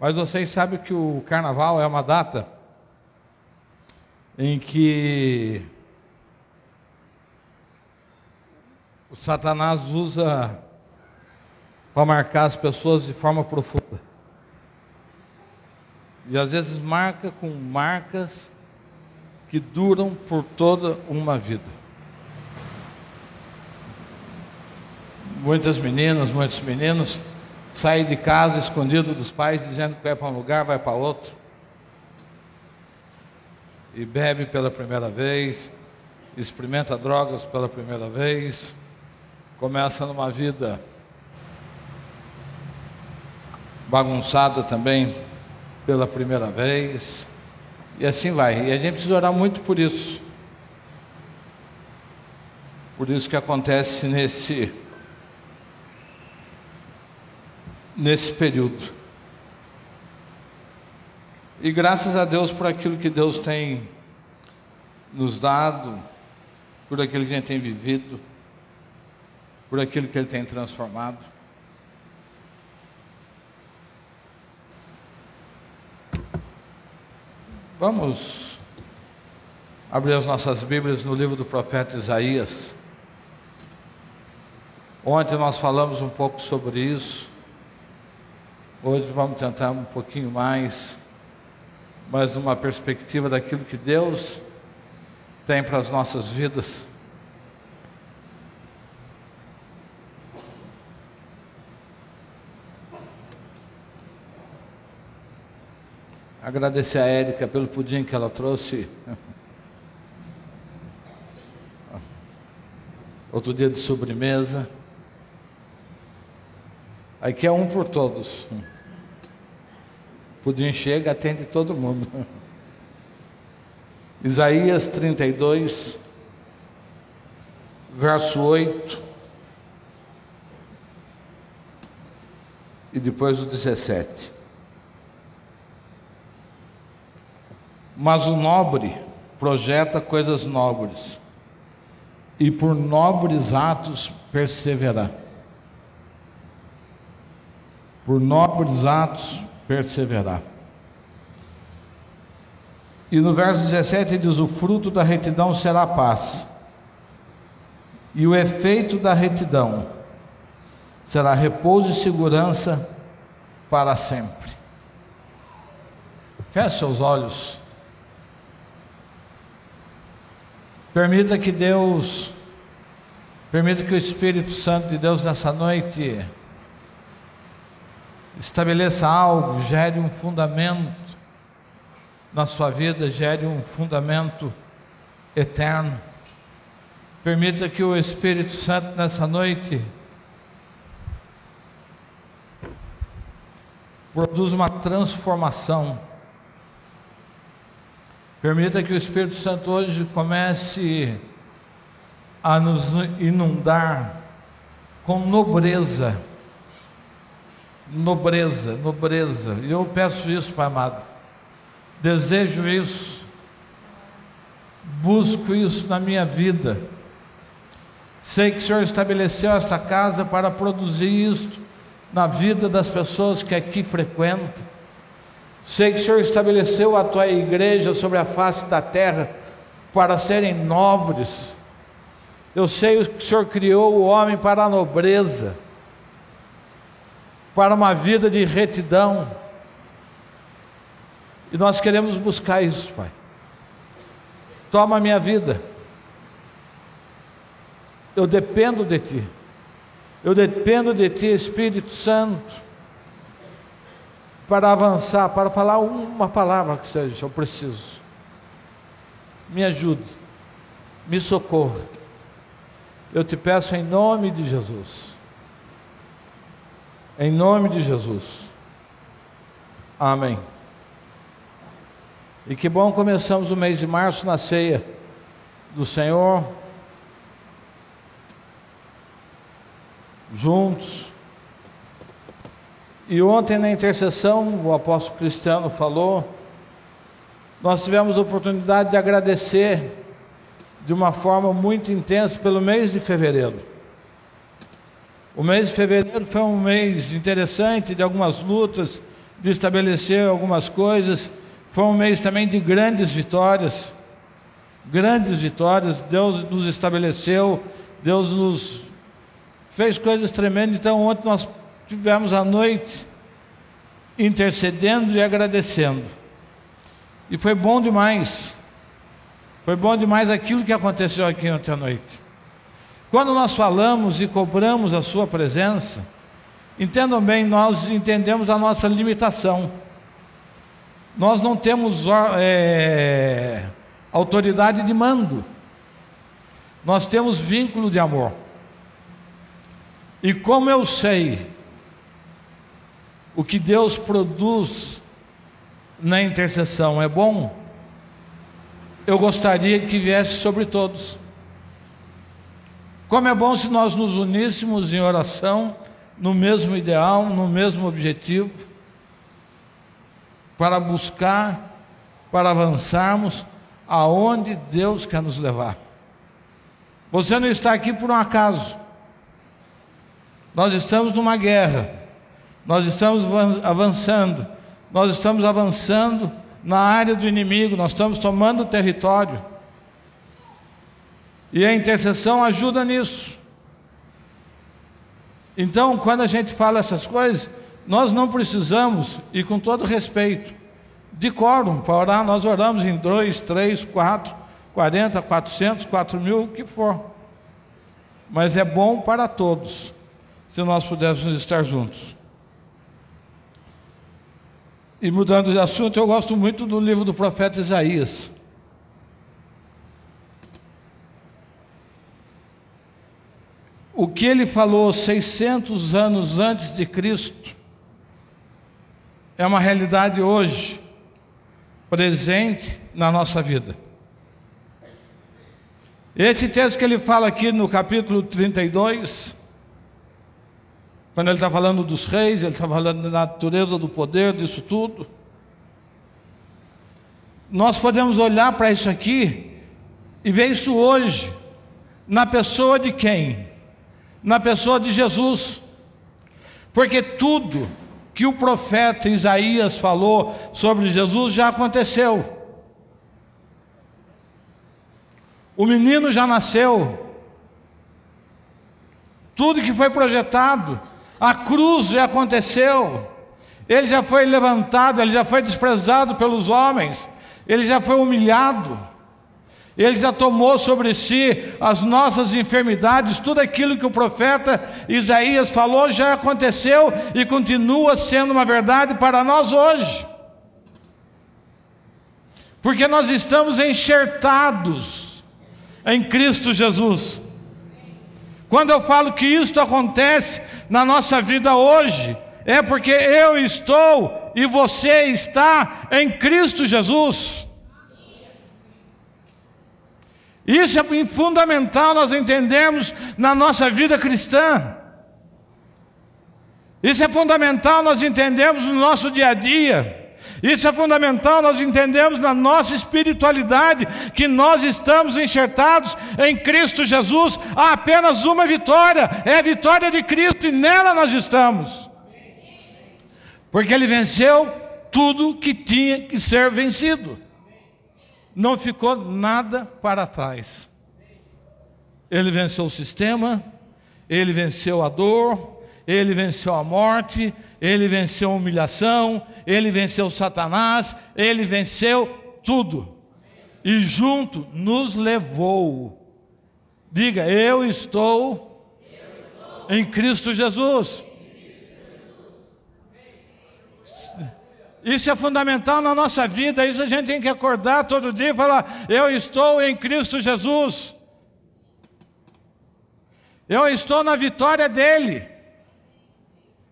Mas vocês sabem que o carnaval é uma data em que o Satanás usa para marcar as pessoas de forma profunda. E às vezes marca com marcas que duram por toda uma vida. Muitas meninas, muitos meninos sair de casa escondido dos pais, dizendo que vai para um lugar, vai para outro, e bebe pela primeira vez, experimenta drogas pela primeira vez, começa numa vida bagunçada também pela primeira vez, e assim vai. E a gente precisa orar muito por isso. Por isso que acontece nesse nesse período. E graças a Deus por aquilo que Deus tem nos dado, por aquilo que a gente tem vivido, por aquilo que Ele tem transformado. Vamos abrir as nossas Bíblias no livro do profeta Isaías. Ontem nós falamos um pouco sobre isso. Hoje vamos tentar um pouquinho mais, mais numa perspectiva daquilo que Deus tem para as nossas vidas. Agradecer a Érica pelo pudim que ela trouxe. Outro dia de sobremesa. Aqui é um por todos. Pudim chega, atende todo mundo. Isaías 32, verso 8. E depois o 17. Mas o nobre projeta coisas nobres, e por nobres atos perseverará por nobres atos perseverar. E no verso 17 diz: O fruto da retidão será paz, e o efeito da retidão será repouso e segurança para sempre. Feche seus olhos. Permita que Deus, permita que o Espírito Santo de Deus nessa noite estabeleça algo, gere um fundamento na sua vida, gere um fundamento eterno. Permita que o Espírito Santo nessa noite produza uma transformação. Permita que o Espírito Santo hoje comece a nos inundar com nobreza nobreza, nobreza. E eu peço isso, Pai amado. Desejo isso. Busco isso na minha vida. Sei que o Senhor estabeleceu esta casa para produzir isto na vida das pessoas que aqui frequentam. Sei que o Senhor estabeleceu a tua igreja sobre a face da terra para serem nobres. Eu sei que o Senhor criou o homem para a nobreza para uma vida de retidão. E nós queremos buscar isso, Pai. Toma a minha vida. Eu dependo de Ti. Eu dependo de Ti, Espírito Santo, para avançar, para falar uma palavra que seja, eu preciso. Me ajude, me socorra. Eu te peço em nome de Jesus. Em nome de Jesus. Amém. E que bom começamos o mês de março na ceia do Senhor. Juntos. E ontem na intercessão, o apóstolo Cristiano falou, nós tivemos a oportunidade de agradecer de uma forma muito intensa pelo mês de fevereiro. O mês de fevereiro foi um mês interessante de algumas lutas, de estabelecer algumas coisas. Foi um mês também de grandes vitórias. Grandes vitórias. Deus nos estabeleceu, Deus nos fez coisas tremendas. Então, ontem nós tivemos a noite intercedendo e agradecendo. E foi bom demais. Foi bom demais aquilo que aconteceu aqui ontem à noite. Quando nós falamos e cobramos a Sua presença, entendam bem, nós entendemos a nossa limitação. Nós não temos é, autoridade de mando, nós temos vínculo de amor. E como eu sei o que Deus produz na intercessão é bom, eu gostaria que viesse sobre todos. Como é bom se nós nos uníssemos em oração, no mesmo ideal, no mesmo objetivo, para buscar, para avançarmos aonde Deus quer nos levar. Você não está aqui por um acaso. Nós estamos numa guerra. Nós estamos avançando. Nós estamos avançando na área do inimigo, nós estamos tomando território. E a intercessão ajuda nisso. Então, quando a gente fala essas coisas, nós não precisamos, e com todo respeito, de quórum para orar, nós oramos em 2, 3, 4, 40, 400, 4 mil, o que for. Mas é bom para todos, se nós pudéssemos estar juntos. E mudando de assunto, eu gosto muito do livro do profeta Isaías. o que ele falou 600 anos antes de Cristo é uma realidade hoje, presente na nossa vida. Esse texto que ele fala aqui no capítulo 32, quando ele está falando dos reis, ele está falando da natureza, do poder, disso tudo. Nós podemos olhar para isso aqui e ver isso hoje, na pessoa de quem? na pessoa de Jesus, porque tudo que o profeta Isaías falou sobre Jesus já aconteceu. O menino já nasceu, tudo que foi projetado, a cruz já aconteceu, ele já foi levantado, ele já foi desprezado pelos homens, ele já foi humilhado ele já tomou sobre si as nossas enfermidades, tudo aquilo que o profeta Isaías falou já aconteceu e continua sendo uma verdade para nós hoje. Porque nós estamos enxertados em Cristo Jesus. Quando eu falo que isto acontece na nossa vida hoje, é porque eu estou e você está em Cristo Jesus. Isso é fundamental nós entendemos na nossa vida cristã. Isso é fundamental nós entendemos no nosso dia a dia. Isso é fundamental nós entendemos na nossa espiritualidade que nós estamos enxertados em Cristo Jesus. Há apenas uma vitória, é a vitória de Cristo e nela nós estamos. Porque ele venceu tudo que tinha que ser vencido não ficou nada para trás. Ele venceu o sistema, ele venceu a dor, ele venceu a morte, ele venceu a humilhação, ele venceu Satanás, ele venceu tudo. E junto nos levou. Diga, eu estou, eu estou. em Cristo Jesus. Isso é fundamental na nossa vida, isso a gente tem que acordar todo dia e falar: Eu estou em Cristo Jesus, eu estou na vitória dEle.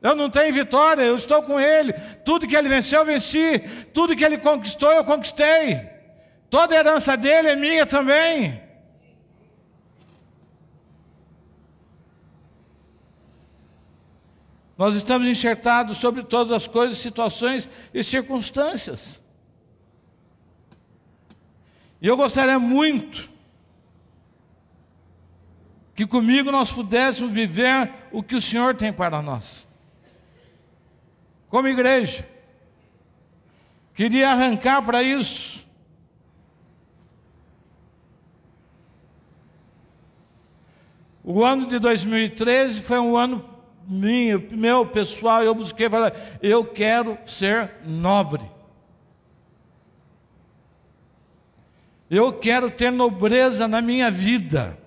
Eu não tenho vitória, eu estou com Ele. Tudo que Ele venceu, eu venci. Tudo que Ele conquistou, eu conquistei. Toda herança dele é minha também. Nós estamos enxertados sobre todas as coisas, situações e circunstâncias. E eu gostaria muito que comigo nós pudéssemos viver o que o Senhor tem para nós. Como igreja, queria arrancar para isso. O ano de 2013 foi um ano minha, meu pessoal, eu busquei falar, eu quero ser nobre. Eu quero ter nobreza na minha vida.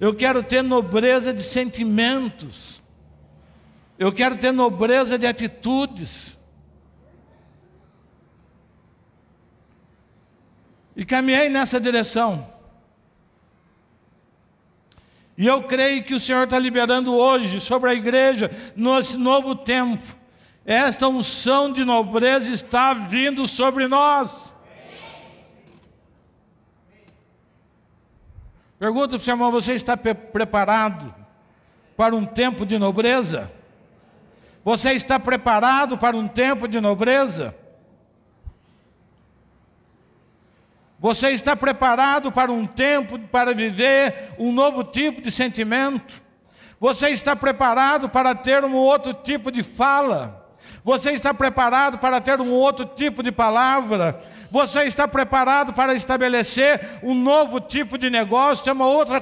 Eu quero ter nobreza de sentimentos. Eu quero ter nobreza de atitudes. E caminhei nessa direção. E eu creio que o Senhor está liberando hoje sobre a igreja, nesse novo tempo. Esta unção de nobreza está vindo sobre nós. Pergunta para o seu irmão: você está pre preparado para um tempo de nobreza? Você está preparado para um tempo de nobreza? Você está preparado para um tempo para viver um novo tipo de sentimento? Você está preparado para ter um outro tipo de fala? Você está preparado para ter um outro tipo de palavra? Você está preparado para estabelecer um novo tipo de negócio, é uma outra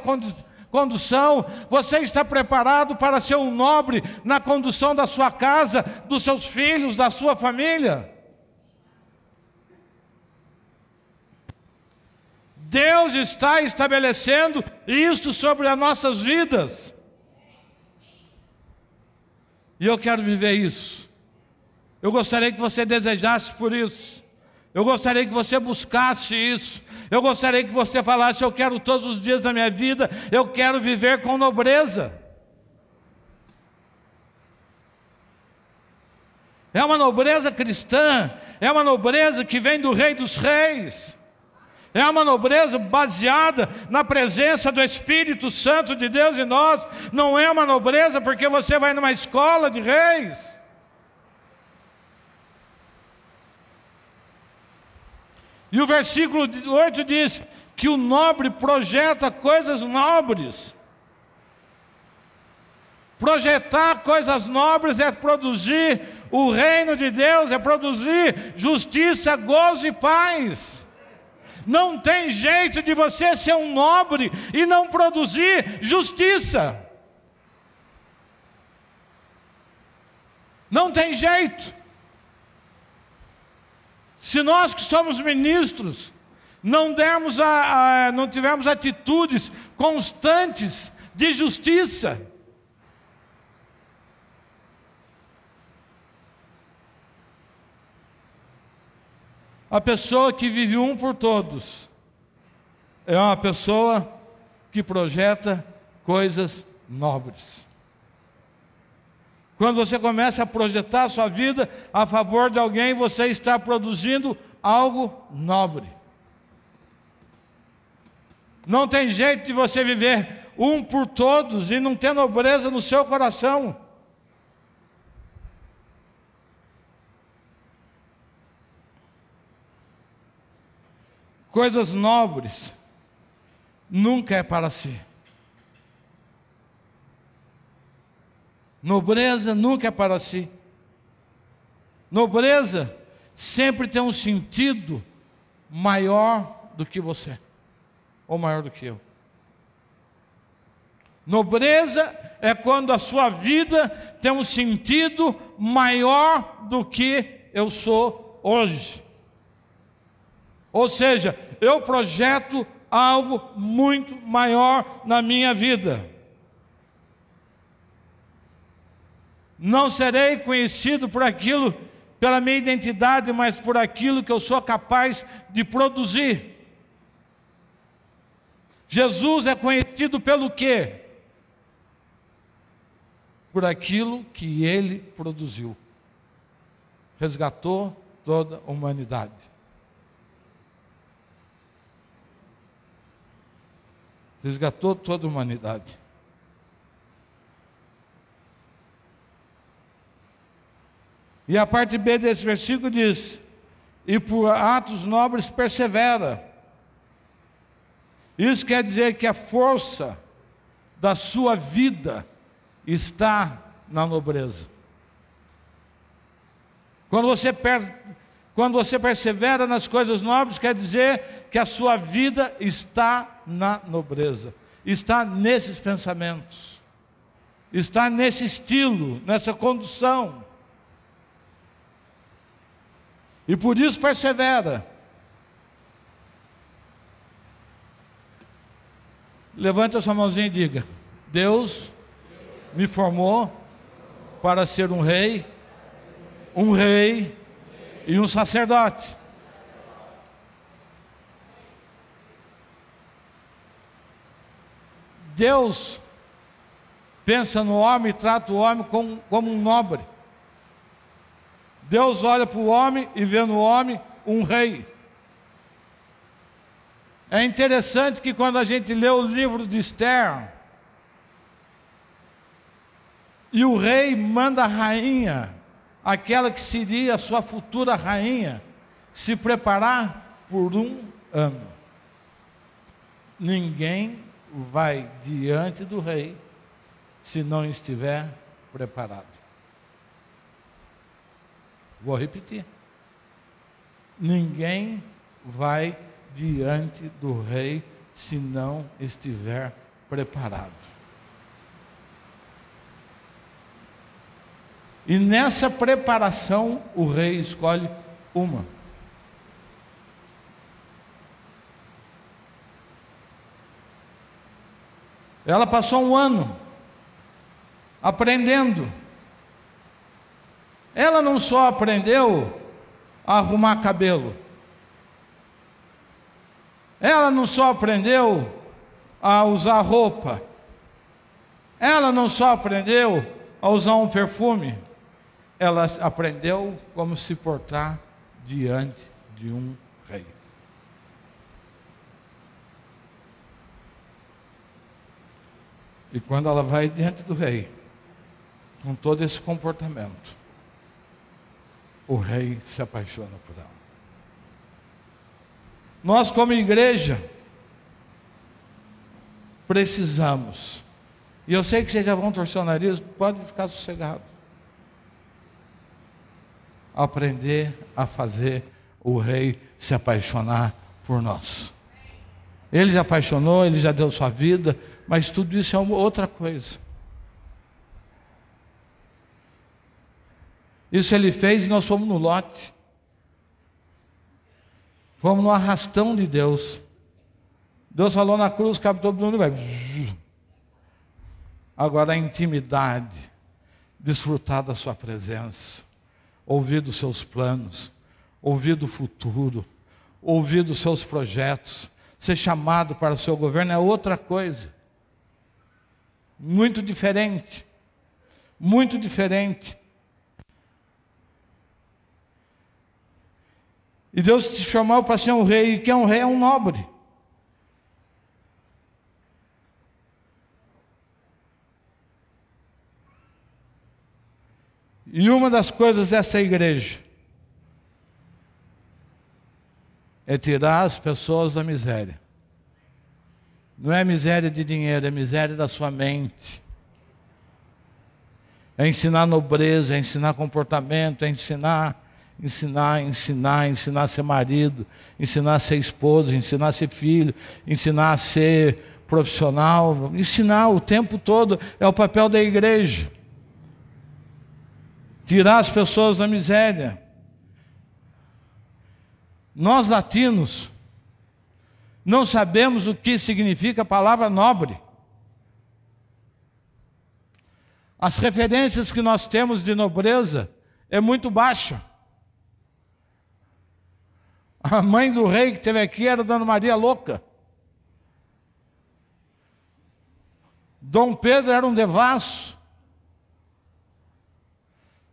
condução? Você está preparado para ser um nobre na condução da sua casa, dos seus filhos, da sua família? Deus está estabelecendo isto sobre as nossas vidas. E eu quero viver isso. Eu gostaria que você desejasse por isso. Eu gostaria que você buscasse isso. Eu gostaria que você falasse: Eu quero todos os dias da minha vida, eu quero viver com nobreza. É uma nobreza cristã, é uma nobreza que vem do Rei dos Reis é uma nobreza baseada na presença do Espírito Santo de Deus em nós, não é uma nobreza porque você vai numa escola de reis. E o versículo 8 diz que o nobre projeta coisas nobres. Projetar coisas nobres é produzir o reino de Deus, é produzir justiça, gozo e paz. Não tem jeito de você ser um nobre e não produzir justiça. Não tem jeito. Se nós que somos ministros não demos, a, a não tivermos atitudes constantes de justiça, A pessoa que vive um por todos é uma pessoa que projeta coisas nobres. Quando você começa a projetar a sua vida a favor de alguém, você está produzindo algo nobre. Não tem jeito de você viver um por todos e não ter nobreza no seu coração. coisas nobres, nunca é para si. Nobreza nunca é para si. Nobreza sempre tem um sentido maior do que você, ou maior do que eu. Nobreza é quando a sua vida tem um sentido maior do que eu sou hoje. Ou seja, eu projeto algo muito maior na minha vida. Não serei conhecido por aquilo, pela minha identidade, mas por aquilo que eu sou capaz de produzir. Jesus é conhecido pelo quê? Por aquilo que ele produziu. Resgatou toda a humanidade. resgatou toda a humanidade. E a parte B desse versículo diz: E por atos nobres persevera. Isso quer dizer que a força da sua vida está na nobreza. Quando você, quando você persevera nas coisas nobres, quer dizer que a sua vida está na nobreza, está nesses pensamentos, está nesse estilo, nessa condução. E por isso persevera. Levante a sua mãozinha e diga: Deus me formou para ser um rei, um rei e um sacerdote. Deus pensa no homem e trata o homem como, como um nobre. Deus olha para o homem e vê no homem um rei. É interessante que quando a gente lê o livro de Esther, e o rei manda a rainha, aquela que seria a sua futura rainha, se preparar por um ano. Ninguém vai diante do rei se não estiver preparado. Vou repetir. Ninguém vai diante do rei se não estiver preparado. E nessa preparação, o rei escolhe uma. Ela passou um ano aprendendo. Ela não só aprendeu a arrumar cabelo, ela não só aprendeu a usar roupa, ela não só aprendeu a usar um perfume, ela aprendeu como se portar diante de um E quando ela vai diante do rei, com todo esse comportamento, o rei se apaixona por ela. Nós, como igreja, precisamos. E eu sei que vocês já vão torcer o nariz, pode ficar sossegado. Aprender a fazer o rei se apaixonar por nós. Ele já apaixonou, ele já deu sua vida, mas tudo isso é outra coisa. Isso ele fez e nós fomos no lote. Fomos no arrastão de Deus. Deus falou na cruz, captou todo mundo, vai. Agora a intimidade, desfrutar da sua presença, ouvir dos seus planos, ouvir do futuro, ouvir dos seus projetos, ser chamado para o seu governo é outra coisa muito diferente. Muito diferente. E Deus te chamou para ser um rei, e quem é um rei é um nobre. E uma das coisas dessa igreja é tirar as pessoas da miséria. Não é miséria de dinheiro, é miséria da sua mente. É ensinar nobreza, é ensinar comportamento, é ensinar, ensinar, ensinar, ensinar a ser marido, ensinar a ser esposo, ensinar a ser filho, ensinar a ser profissional, ensinar o tempo todo é o papel da igreja. Tirar as pessoas da miséria. Nós latinos, não sabemos o que significa a palavra nobre. As referências que nós temos de nobreza é muito baixa. A mãe do rei que teve aqui era Dona Maria Louca. Dom Pedro era um devasso.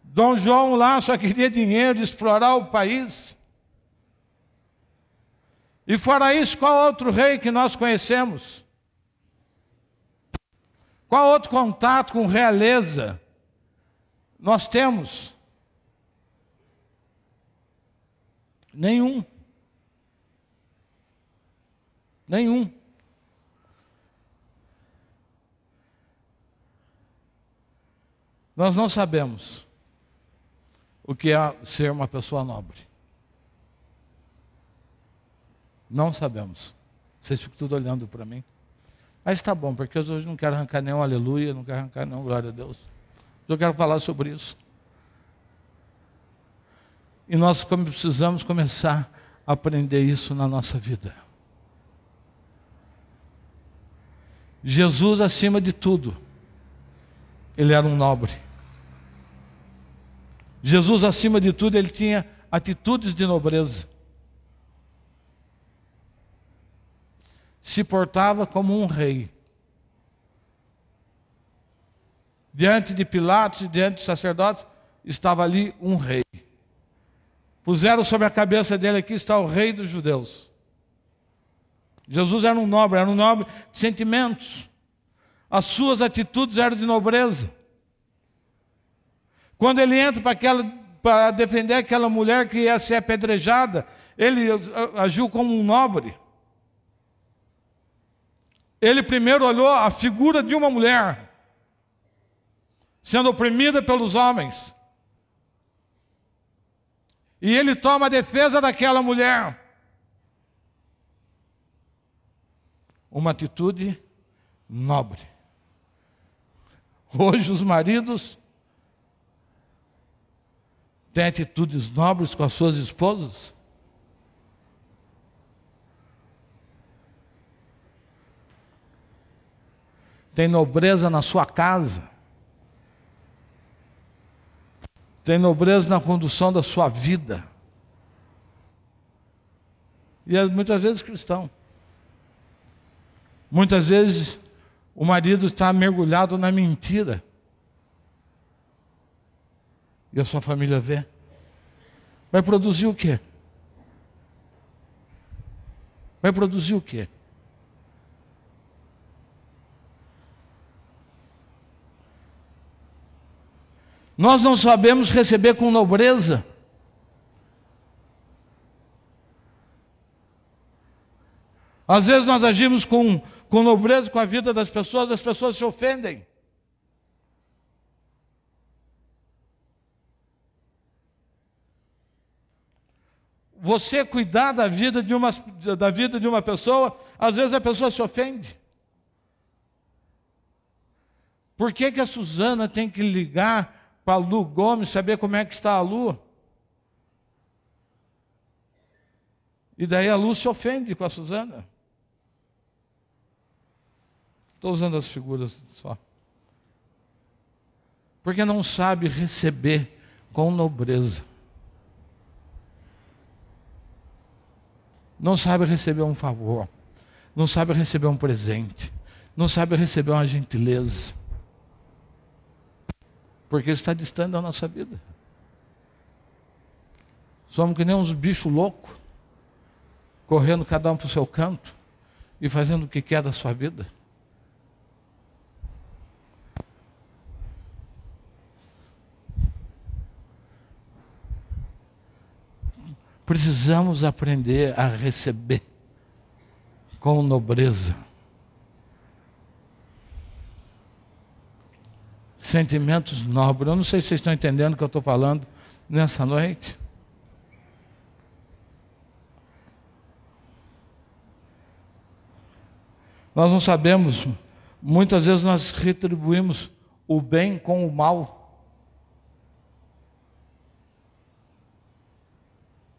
Dom João lá só queria dinheiro de explorar o país. E fora isso, qual outro rei que nós conhecemos? Qual outro contato com realeza nós temos? Nenhum. Nenhum. Nós não sabemos o que é ser uma pessoa nobre. Não sabemos. Vocês ficam tudo olhando para mim. Mas está bom, porque hoje não quero arrancar nenhum aleluia, não quero arrancar nenhum glória a Deus. Eu quero falar sobre isso. E nós precisamos começar a aprender isso na nossa vida. Jesus, acima de tudo, ele era um nobre. Jesus, acima de tudo, ele tinha atitudes de nobreza. se portava como um rei. Diante de Pilatos e diante dos sacerdotes, estava ali um rei. Puseram sobre a cabeça dele aqui está o rei dos judeus. Jesus era um nobre, era um nobre de sentimentos. As suas atitudes eram de nobreza. Quando ele entra para, aquela, para defender aquela mulher que ia ser apedrejada, ele eh, eh, agiu como um nobre. Ele primeiro olhou a figura de uma mulher sendo oprimida pelos homens. E ele toma a defesa daquela mulher. Uma atitude nobre. Hoje os maridos têm atitudes nobres com as suas esposas? Tem nobreza na sua casa. Tem nobreza na condução da sua vida. E é muitas vezes cristão. Muitas vezes o marido está mergulhado na mentira. E a sua família vê. Vai produzir o quê? Vai produzir o quê? Nós não sabemos receber com nobreza. Às vezes nós agimos com, com nobreza com a vida das pessoas, as pessoas se ofendem. Você cuidar da vida de uma, da vida de uma pessoa, às vezes a pessoa se ofende. Por que, que a Suzana tem que ligar para a Lu Gomes, saber como é que está a Lu. E daí a Lu se ofende com a Suzana. Estou usando as figuras só. Porque não sabe receber com nobreza. Não sabe receber um favor. Não sabe receber um presente. Não sabe receber uma gentileza porque está distante da nossa vida. Somos que nem uns bichos loucos, correndo cada um para o seu canto e fazendo o que quer da sua vida. Precisamos aprender a receber com nobreza. sentimentos nobres. Eu não sei se vocês estão entendendo o que eu estou falando nessa noite. Nós não sabemos, muitas vezes nós retribuímos o bem com o mal.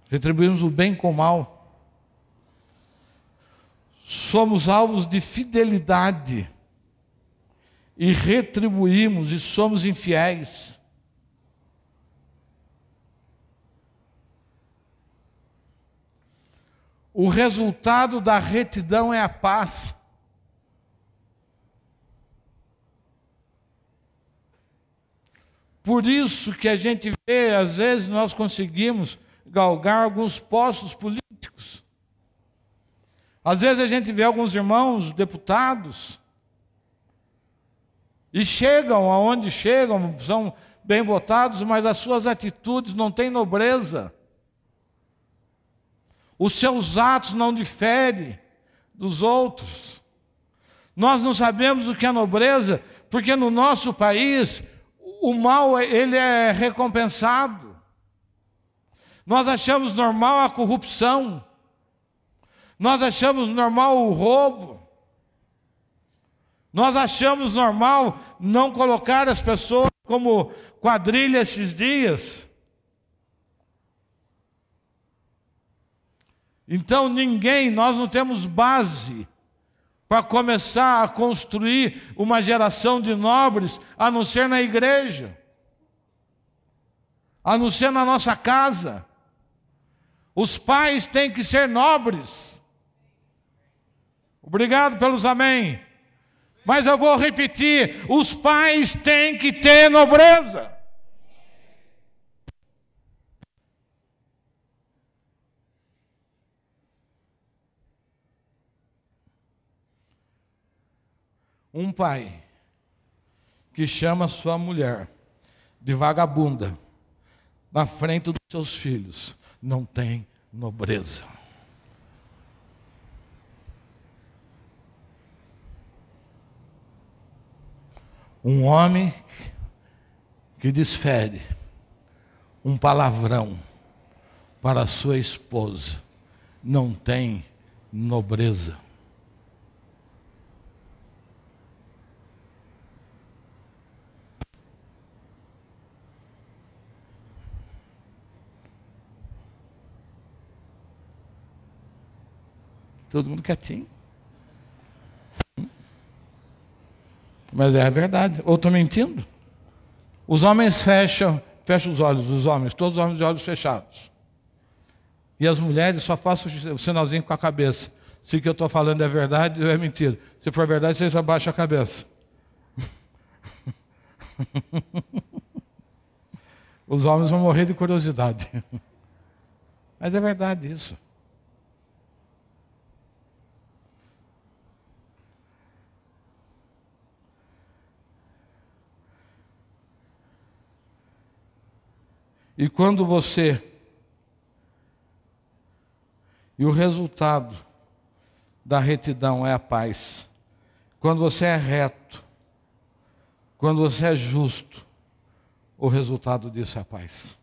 Retribuímos o bem com o mal. Somos alvos de fidelidade e retribuímos e somos infiéis. O resultado da retidão é a paz. Por isso que a gente vê, às vezes, nós conseguimos galgar alguns postos políticos. Às vezes a gente vê alguns irmãos, deputados, e chegam aonde chegam, são bem votados, mas as suas atitudes não têm nobreza. Os seus atos não diferem dos outros. Nós não sabemos o que é nobreza, porque no nosso país o mal ele é recompensado. Nós achamos normal a corrupção. Nós achamos normal o roubo. Nós achamos normal não colocar as pessoas como quadrilha esses dias. Então ninguém, nós não temos base para começar a construir uma geração de nobres, a não ser na igreja, a não ser na nossa casa. Os pais têm que ser nobres. Obrigado pelos amém. Mas eu vou repetir: os pais têm que ter nobreza. Um pai que chama sua mulher de vagabunda na frente dos seus filhos não tem nobreza. um homem que desfere um palavrão para sua esposa não tem nobreza. Todo mundo quietinho. Mas é a verdade. Ou estou mentindo? Os homens fecham, fecham os olhos, os homens, todos os homens de olhos fechados. E as mulheres só passam o sinalzinho com a cabeça. Se o que eu estou falando é verdade ou é mentira. Se for verdade, vocês abaixam a cabeça. Os homens vão morrer de curiosidade. Mas é verdade isso. E quando você. E o resultado da retidão é a paz. Quando você é reto, quando você é justo, o resultado disso é a paz.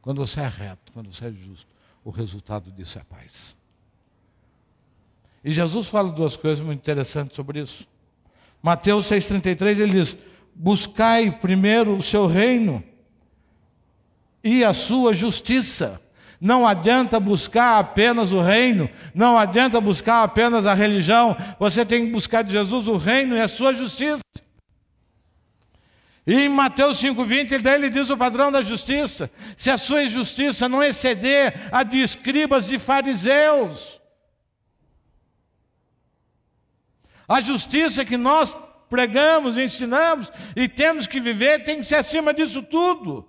Quando você é reto, quando você é justo, o resultado disso é a paz. E Jesus fala duas coisas muito interessantes sobre isso. Mateus 6,33 ele diz: buscai primeiro o seu reino e a sua justiça. Não adianta buscar apenas o reino, não adianta buscar apenas a religião, você tem que buscar de Jesus o reino e a sua justiça. E em Mateus 5,20, daí ele diz o padrão da justiça: se a sua injustiça não exceder a de escribas e fariseus, a justiça que nós pregamos, ensinamos e temos que viver, tem que ser acima disso tudo.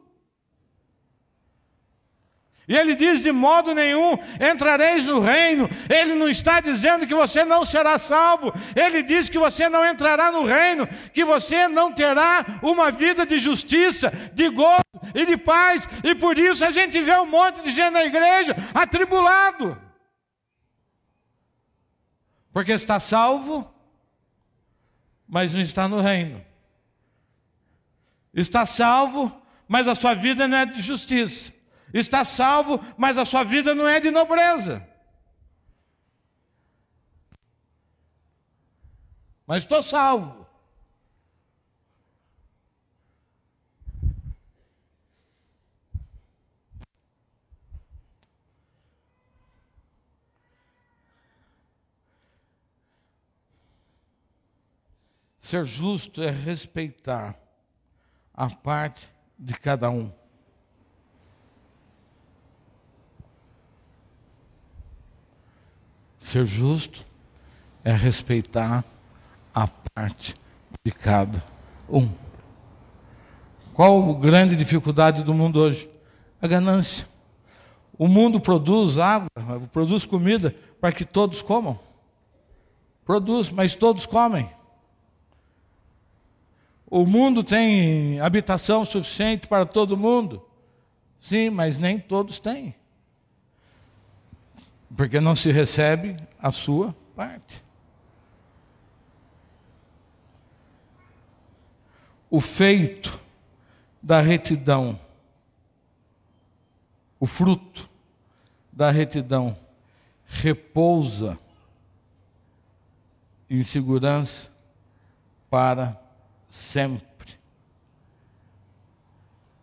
E ele diz: de modo nenhum entrareis no reino. Ele não está dizendo que você não será salvo. Ele diz que você não entrará no reino, que você não terá uma vida de justiça, de gozo e de paz. E por isso a gente vê um monte de gente na igreja atribulado. Porque está salvo, mas não está no reino. Está salvo, mas a sua vida não é de justiça. Está salvo, mas a sua vida não é de nobreza. Mas estou salvo. Ser justo é respeitar a parte de cada um. Ser justo é respeitar a parte de cada um. Qual a grande dificuldade do mundo hoje? A ganância. O mundo produz água, produz comida para que todos comam. Produz, mas todos comem. O mundo tem habitação suficiente para todo mundo? Sim, mas nem todos têm. Porque não se recebe a sua parte. O feito da retidão, o fruto da retidão, repousa em segurança para sempre.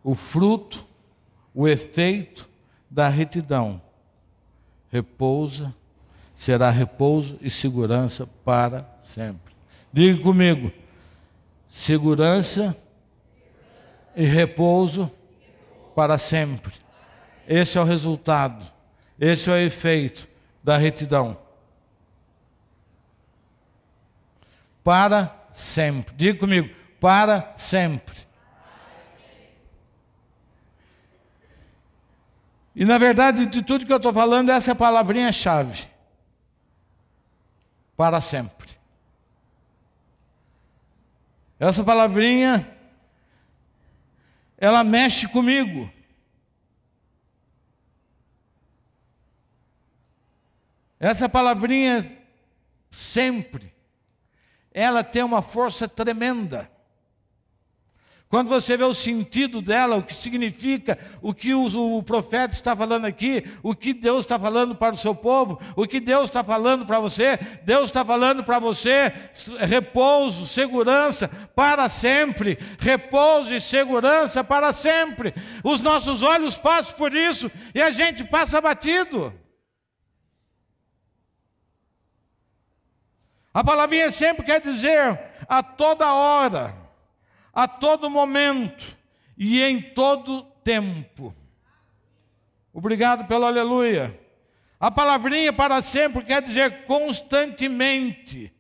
O fruto, o efeito da retidão repousa, será repouso e segurança para sempre. Diga comigo: segurança e repouso para sempre. Esse é o resultado, esse é o efeito da retidão. Para sempre. Diga comigo, para sempre. E na verdade, de tudo que eu estou falando, essa é a palavrinha-chave. Para sempre. Essa palavrinha, ela mexe comigo. Essa palavrinha sempre ela tem uma força tremenda. Quando você vê o sentido dela, o que significa, o que o, profeta está falando aqui, o que Deus está falando para o seu povo, o que Deus está falando para você, Deus está falando para você repouso, segurança para sempre, repouso e segurança para sempre. Os nossos olhos passam por isso e a gente passa batido. A palavrinha sempre quer dizer a toda hora, a todo momento e em todo tempo. Obrigado pelo aleluia. A palavrinha para sempre quer dizer constantemente,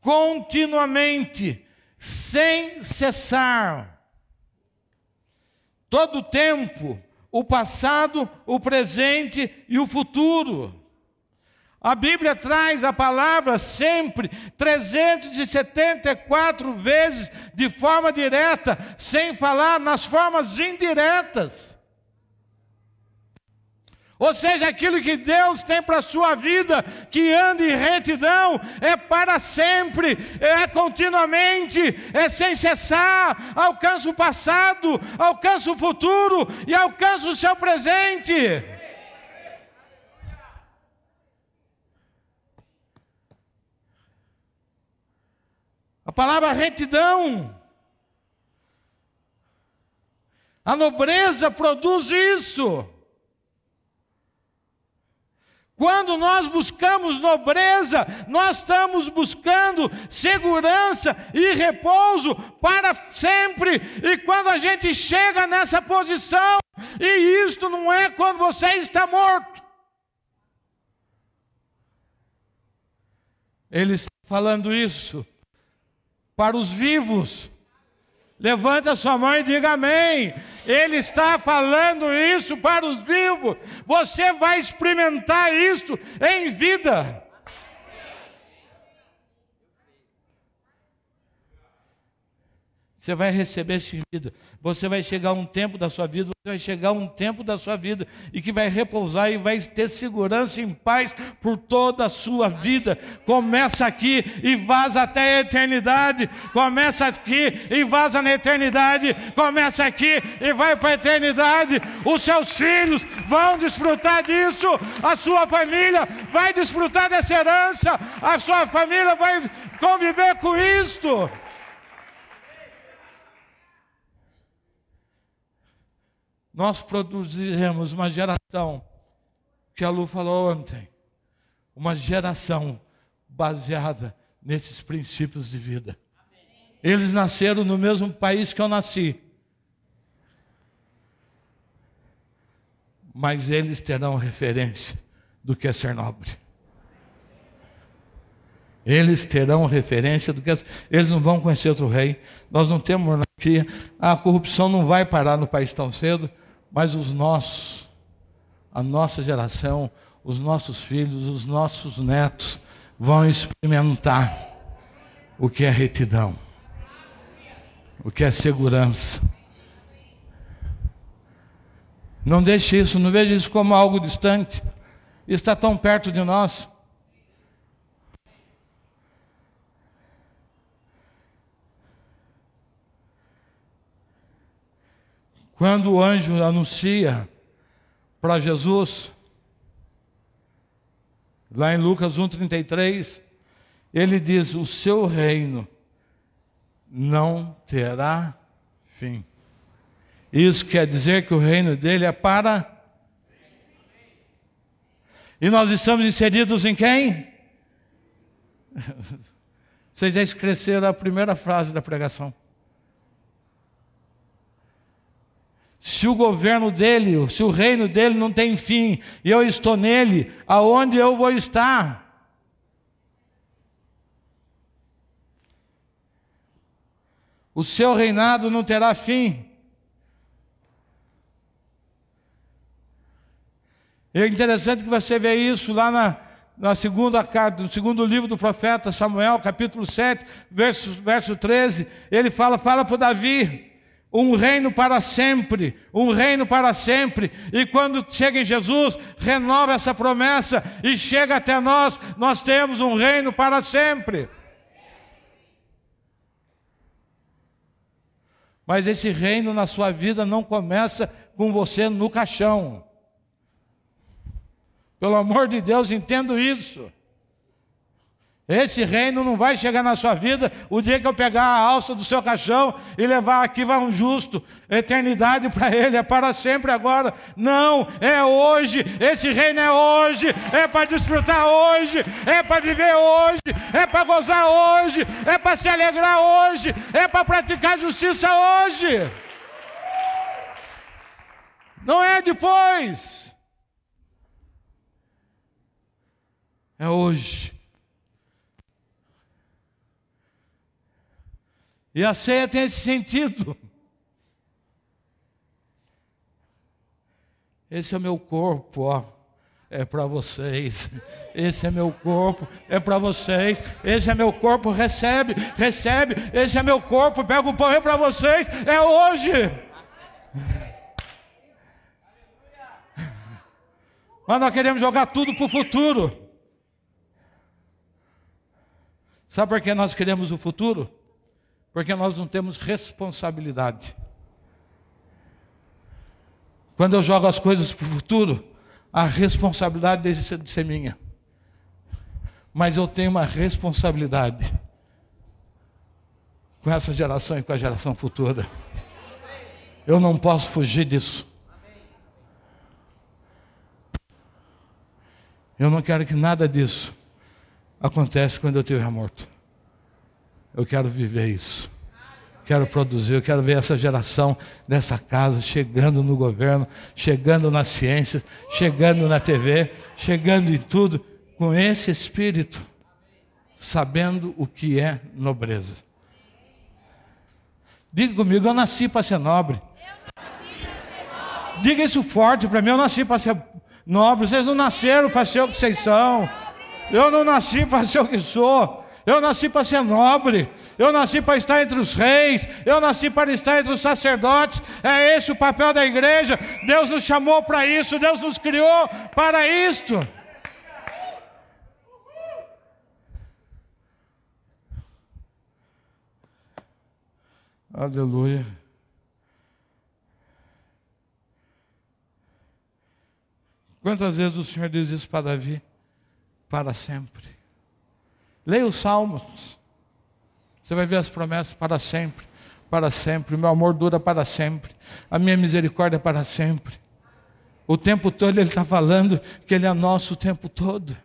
continuamente, sem cessar. Todo tempo, o passado, o presente e o futuro. A Bíblia traz a palavra sempre 374 vezes de forma direta, sem falar nas formas indiretas. Ou seja, aquilo que Deus tem para a sua vida, que anda em retidão, é para sempre, é continuamente, é sem cessar, alcança o passado, alcança o futuro e alcança o seu presente. A palavra retidão. A nobreza produz isso. Quando nós buscamos nobreza, nós estamos buscando segurança e repouso para sempre. E quando a gente chega nessa posição, e isto não é quando você está morto. Ele está falando isso para os vivos. Levanta sua mão e diga amém. Ele está falando isso para os vivos. Você vai experimentar isso em vida. Você vai receber essa vida. Você vai chegar um tempo da sua vida, você vai chegar um tempo da sua vida e que vai repousar e vai ter segurança e paz por toda a sua vida. Começa aqui e vaza até a eternidade. Começa aqui e vaza na eternidade. Começa aqui e vai para a eternidade. Os seus filhos vão desfrutar disso. A sua família vai desfrutar dessa herança. A sua família vai conviver com isto. nós produziremos uma geração, que a Lu falou ontem, uma geração baseada nesses princípios de vida. Eles nasceram no mesmo país que eu nasci. Mas eles terão referência do que é ser nobre. Eles terão referência do que é... eles não vão conhecer outro rei. Nós não temos monarquia. A corrupção não vai parar no país tão cedo mas os nossos, a nossa geração, os nossos filhos, os nossos netos vão experimentar o que é retidão, o que é segurança. Não deixe isso, não veja isso como algo distante. Está tão perto de nós. Quando o anjo anuncia para Jesus, lá em Lucas 1,33, ele diz: O seu reino não terá fim. Isso quer dizer que o reino dele é para. E nós estamos inseridos em quem? Vocês já esqueceram a primeira frase da pregação. se o governo dele, se o reino dele não tem fim, e eu estou nele, aonde eu vou estar? O seu reinado não terá fim. é interessante que você vê isso lá na, na segunda carta, no segundo livro do profeta Samuel, capítulo 7, verso, verso 13, ele fala, fala para Davi, um reino para sempre, um reino para sempre. E quando chega em Jesus, renova essa promessa e chega até nós, nós temos um reino para sempre. Mas esse reino na sua vida não começa com você no caixão. Pelo amor de Deus, entendo isso. Esse reino não vai chegar na sua vida o dia que eu pegar a alça do seu caixão e levar aqui vai um justo. Eternidade para ele é para sempre agora. Não, é hoje. Esse reino é hoje. É para desfrutar hoje. É para viver hoje. É para gozar hoje. É para se alegrar hoje. É para praticar justiça hoje. Não é depois. É hoje. E a ceia tem esse sentido. Esse é o meu corpo, ó. É para vocês. Esse é meu corpo, é para vocês. Esse é meu corpo, recebe, recebe. Esse é meu corpo, pega o pão, é para vocês. É hoje. Mas nós queremos jogar tudo para o futuro. Sabe por que nós queremos o futuro? Porque nós não temos responsabilidade. Quando eu jogo as coisas para o futuro, a responsabilidade deixa de ser minha. Mas eu tenho uma responsabilidade com essa geração e com a geração futura. Eu não posso fugir disso. Eu não quero que nada disso aconteça quando eu estiver morto. Eu quero viver isso. Quero produzir, eu quero ver essa geração dessa casa chegando no governo, chegando na ciência, chegando na TV, chegando em tudo, com esse espírito, sabendo o que é nobreza. Diga comigo, eu nasci para ser nobre. Diga isso forte para mim, eu nasci para ser nobre. Vocês não nasceram para ser o que vocês são. Eu não nasci para ser o que sou eu nasci para ser nobre, eu nasci para estar entre os reis, eu nasci para estar entre os sacerdotes, é esse o papel da igreja. Deus nos chamou para isso, Deus nos criou para isto. Aleluia. Quantas vezes o Senhor diz isso para Davi? Para sempre. Leia os Salmos. Você vai ver as promessas para sempre, para sempre. O meu amor dura para sempre. A minha misericórdia é para sempre. O tempo todo ele está falando que ele é nosso o tempo todo.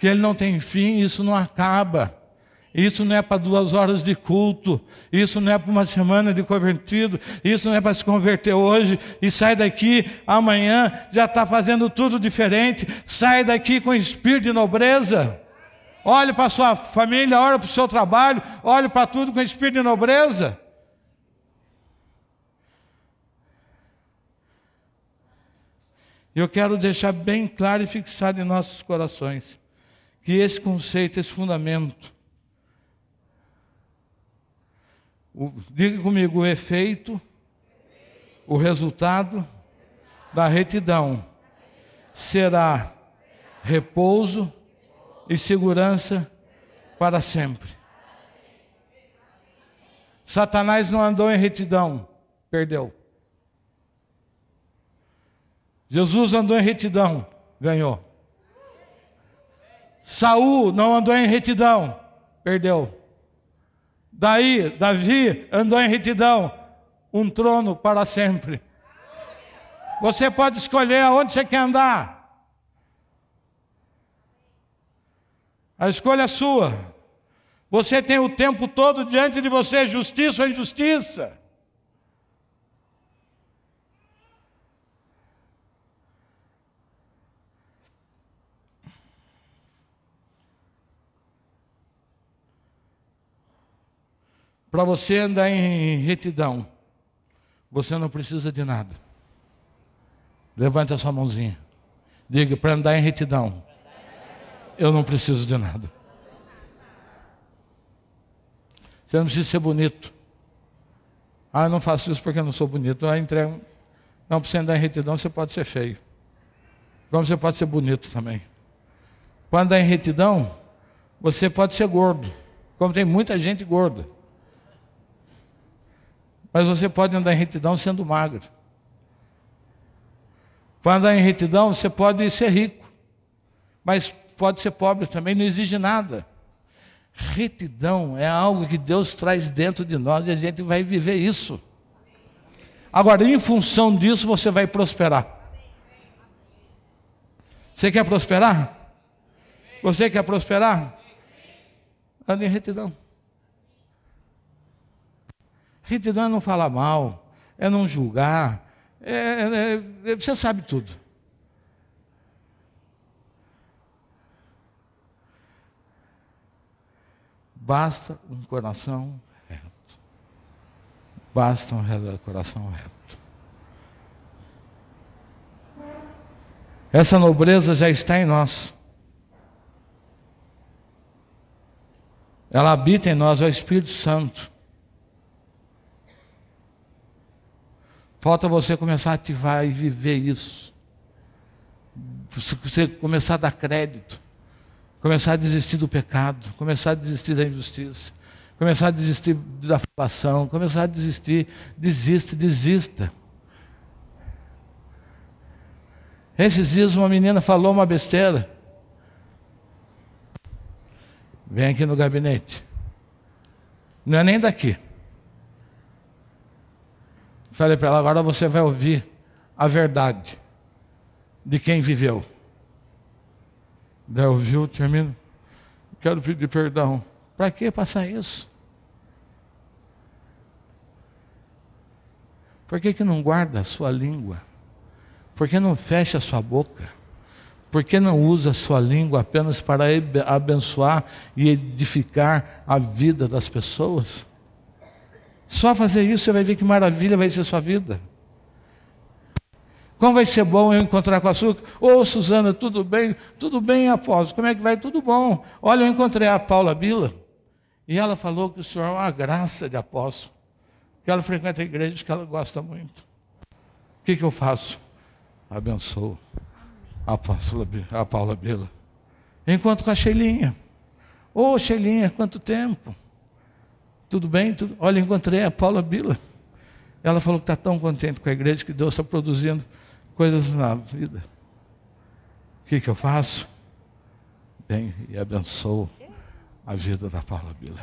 Que ele não tem fim, isso não acaba. Isso não é para duas horas de culto, isso não é para uma semana de convertido, isso não é para se converter hoje e sai daqui amanhã já está fazendo tudo diferente, sai daqui com espírito de nobreza olhe para a sua família, olhe para o seu trabalho, olhe para tudo com espírito de nobreza. Eu quero deixar bem claro e fixado em nossos corações que esse conceito, esse fundamento, o, diga comigo, o efeito, o resultado da retidão será repouso e segurança para sempre. Satanás não andou em retidão, perdeu. Jesus andou em retidão, ganhou. Saul não andou em retidão, perdeu. Daí, Davi andou em retidão, um trono para sempre. Você pode escolher aonde você quer andar. A escolha é sua. Você tem o tempo todo diante de você, justiça ou injustiça. Para você andar em retidão, você não precisa de nada. Levante a sua mãozinha. Diga, para andar em retidão, eu não preciso de nada. Você não precisa ser bonito. Ah, eu não faço isso porque eu não sou bonito. Ah, entrego Não, para você andar em retidão, você pode ser feio. Como você pode ser bonito também. Para andar em retidão, você pode ser gordo. Como tem muita gente gorda. Mas você pode andar em retidão sendo magro. Para andar em retidão, você pode ser rico. Mas pode ser pobre também, não exige nada. Retidão é algo que Deus traz dentro de nós e a gente vai viver isso. Agora, em função disso, você vai prosperar. Você quer prosperar? Você quer prosperar? Ande em retidão. Retidão é não falar mal, é não julgar, é, é, é, você sabe tudo. Basta um coração reto. Basta um coração reto. Essa nobreza já está em nós. Ela habita em nós, é o Espírito Santo. Falta você começar a ativar e viver isso. Você começar a dar crédito começar a desistir do pecado, começar a desistir da injustiça, começar a desistir da falação, começar a desistir, desista, desista. Esses dias uma menina falou uma besteira. Vem aqui no gabinete. Não é nem daqui. Falei para ela, agora você vai ouvir a verdade de quem viveu. Daí ouviu, termina. Quero pedir perdão. Para que passar isso? Por que, que não guarda a sua língua? Por que não fecha a sua boca? Por que não usa a sua língua apenas para abençoar e edificar a vida das pessoas? Só fazer isso você vai ver que maravilha vai ser sua vida. Como vai ser bom eu encontrar com a Suca? Ô, oh, Suzana, tudo bem? Tudo bem, apóstolo. Como é que vai? Tudo bom. Olha, eu encontrei a Paula Bila e ela falou que o senhor é uma graça de apóstolo, que ela frequenta a igreja, que ela gosta muito. O que, que eu faço? Abençoo a, apóstola, a Paula Bila. Encontro com a Sheilinha. Ô, oh, Sheilinha, quanto tempo? Tudo bem? Tudo... Olha, encontrei a Paula Bila. Ela falou que está tão contente com a igreja que Deus está produzindo coisas na vida. O que, que eu faço? Bem, e abençoo a vida da Paula Bila.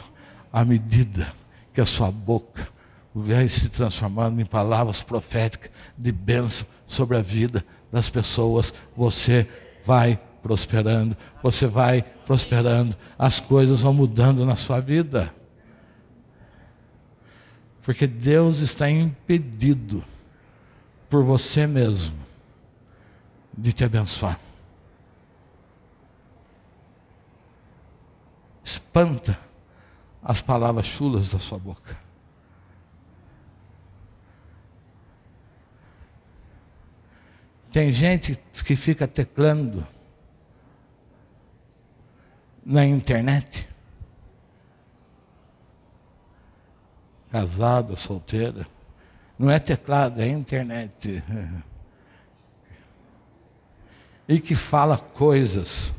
À medida que a sua boca vai se transformando em palavras proféticas de bênção sobre a vida das pessoas, você vai prosperando, você vai prosperando, as coisas vão mudando na sua vida. Porque Deus está impedido por você mesmo de te abençoar. Espanta as palavras chulas da sua boca. Tem gente que fica teclando na internet. Casada, solteira. Não é teclado, é internet. e que fala coisas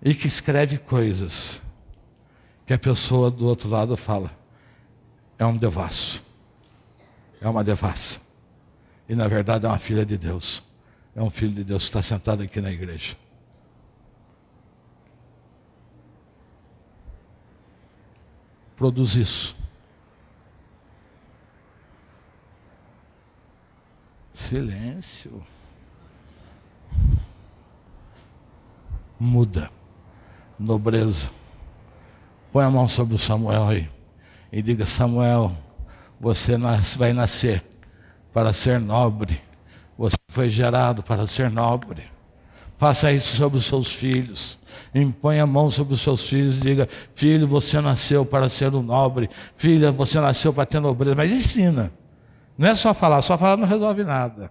e que escreve coisas que a pessoa do outro lado fala é um devasso, é uma devassa e na verdade é uma filha de Deus, é um filho de Deus que está sentado aqui na igreja. Produz isso. Silêncio. Muda. Nobreza. Põe a mão sobre o Samuel aí e diga: Samuel, você nas, vai nascer para ser nobre. Você foi gerado para ser nobre. Faça isso sobre os seus filhos. Impõe a mão sobre os seus filhos e diga: Filho, você nasceu para ser um nobre. Filha, você nasceu para ter nobreza. Mas ensina. Não é só falar, só falar não resolve nada.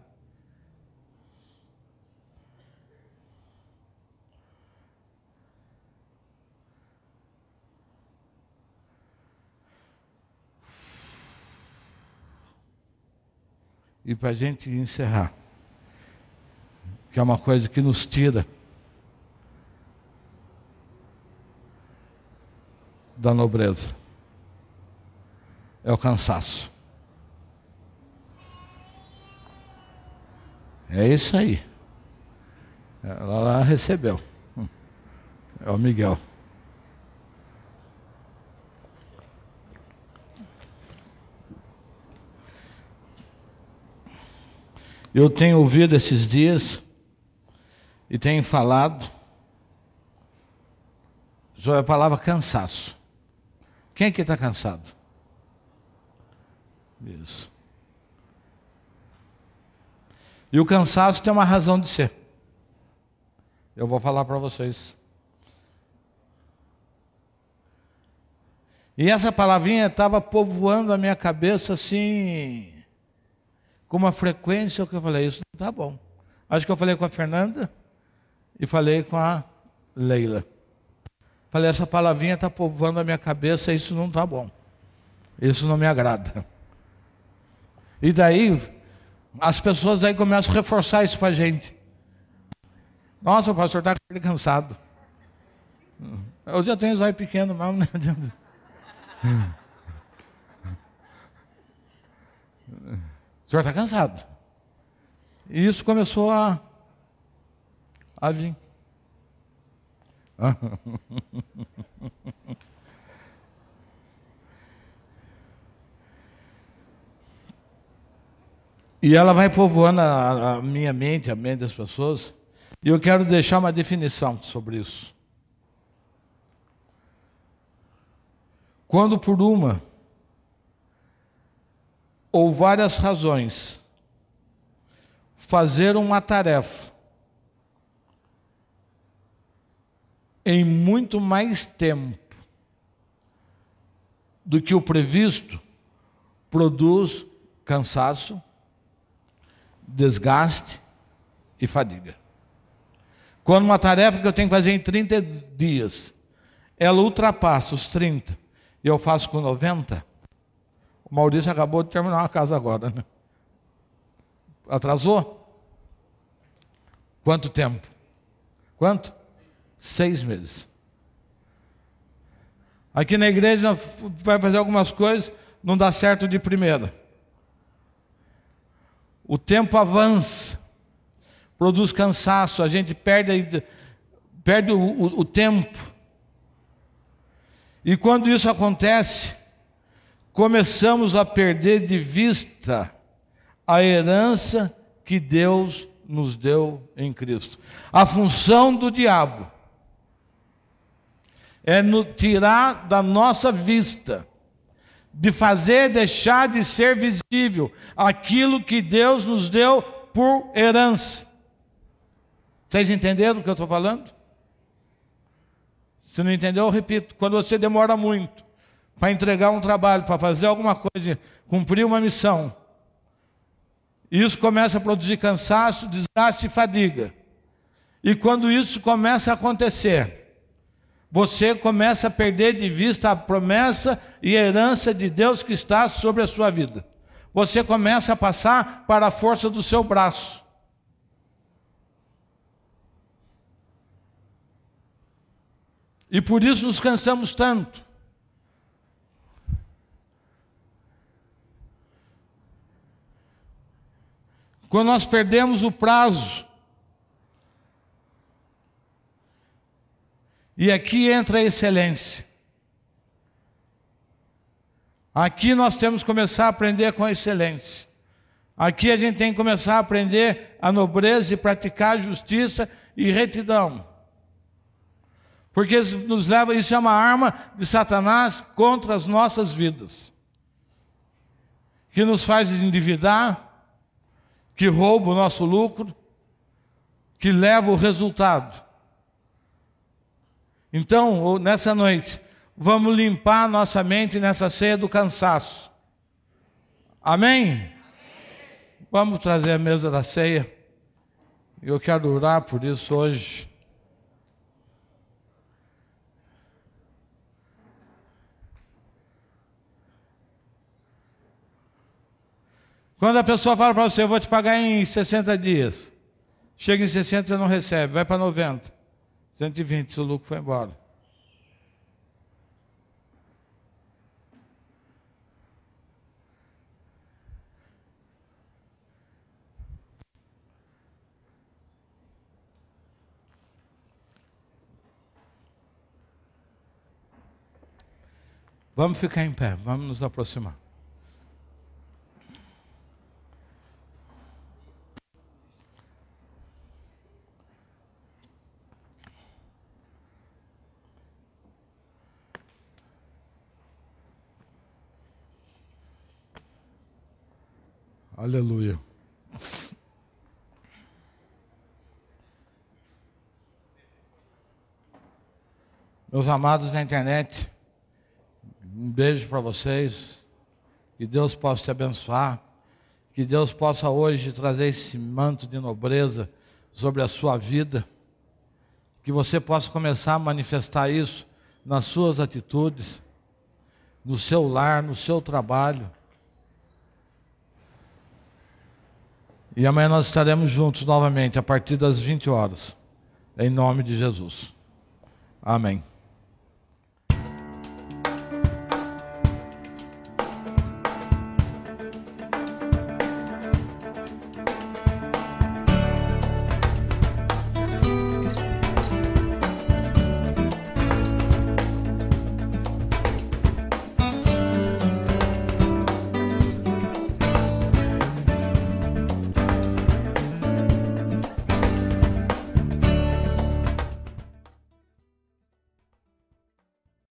E para a gente encerrar, que é uma coisa que nos tira da nobreza, é o cansaço. É isso aí. Ela lá recebeu. É o Miguel. Eu tenho ouvido esses dias e tenho falado sobre a palavra cansaço. Quem é que está cansado? Isso. E o cansaço tem uma razão de ser. Eu vou falar para vocês. E essa palavrinha estava povoando a minha cabeça assim, com uma frequência que eu falei, isso não está bom. Acho que eu falei com a Fernanda e falei com a Leila. Falei, essa palavrinha está povoando a minha cabeça, isso não está bom. Isso não me agrada. E daí, as pessoas aí começam a reforçar isso para a gente. Nossa, o pastor está cansado. Eu já tenho zóio pequeno, mas não adianta. O senhor está cansado. E isso começou a, a vir. e ela vai povoando a, a minha mente, a mente das pessoas. E eu quero deixar uma definição sobre isso. Quando por uma ou várias razões, fazer uma tarefa em muito mais tempo do que o previsto, produz cansaço, desgaste e fadiga. Quando uma tarefa que eu tenho que fazer em 30 dias, ela ultrapassa os 30 e eu faço com 90, o Maurício acabou de terminar uma casa agora, né? Atrasou? Quanto tempo? Quanto? Seis meses. Aqui na igreja vai fazer algumas coisas, não dá certo de primeira. O tempo avança, produz cansaço, a gente perde, perde o, o, o tempo. E quando isso acontece, começamos a perder de vista a herança que Deus nos deu em Cristo. A função do diabo é no tirar da nossa vista, de fazer deixar de ser visível aquilo que Deus nos deu por herança. Vocês entenderam o que eu estou falando? Se não entendeu, eu repito. Quando você demora muito, para entregar um trabalho, para fazer alguma coisa, cumprir uma missão. Isso começa a produzir cansaço, desgaste e fadiga. E quando isso começa a acontecer, você começa a perder de vista a promessa e a herança de Deus que está sobre a sua vida. Você começa a passar para a força do seu braço. E por isso nos cansamos tanto. quando nós perdemos o prazo. E aqui entra a excelência. Aqui nós temos que começar a aprender com a excelência. Aqui a gente tem que começar a aprender a nobreza e praticar justiça e retidão. Porque isso nos leva, isso é uma arma de Satanás contra as nossas vidas. Que nos faz endividar, que rouba o nosso lucro, que leva o resultado. Então, nessa noite, vamos limpar nossa mente nessa ceia do cansaço. Amém? Amém? Vamos trazer a mesa da ceia. Eu quero orar por isso hoje. Quando a pessoa fala para você, eu vou te pagar em 60 dias. Chega em 60, você não recebe, vai para 90. 120, se o lucro foi embora. Vamos ficar em pé, vamos nos aproximar. Aleluia. Meus amados da internet, um beijo para vocês. Que Deus possa te abençoar. Que Deus possa hoje trazer esse manto de nobreza sobre a sua vida. Que você possa começar a manifestar isso nas suas atitudes, no seu lar, no seu trabalho E amanhã nós estaremos juntos novamente a partir das 20 horas. Em nome de Jesus. Amém.